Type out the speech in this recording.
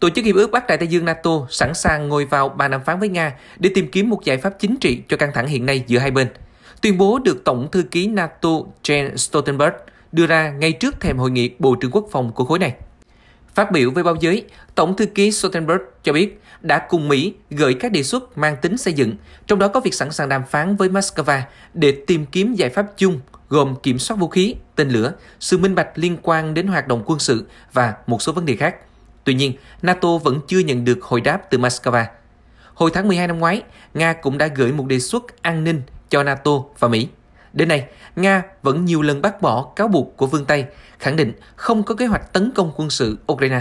Tổ chức Hiệp ước Bắc Đại Tây Dương NATO sẵn sàng ngồi vào bàn đàm phán với Nga để tìm kiếm một giải pháp chính trị cho căng thẳng hiện nay giữa hai bên. Tuyên bố được Tổng thư ký NATO Jens Stoltenberg đưa ra ngay trước thềm hội nghị Bộ trưởng Quốc phòng của khối này. Phát biểu với báo giới, Tổng thư ký Stoltenberg cho biết đã cùng Mỹ gửi các đề xuất mang tính xây dựng, trong đó có việc sẵn sàng đàm phán với Moscow để tìm kiếm giải pháp chung gồm kiểm soát vũ khí, tên lửa, sự minh bạch liên quan đến hoạt động quân sự và một số vấn đề khác. Tuy nhiên, NATO vẫn chưa nhận được hồi đáp từ Moscow. Hồi tháng 12 năm ngoái, Nga cũng đã gửi một đề xuất an ninh cho NATO và Mỹ. Đến nay, Nga vẫn nhiều lần bác bỏ cáo buộc của phương Tây, khẳng định không có kế hoạch tấn công quân sự Ukraine.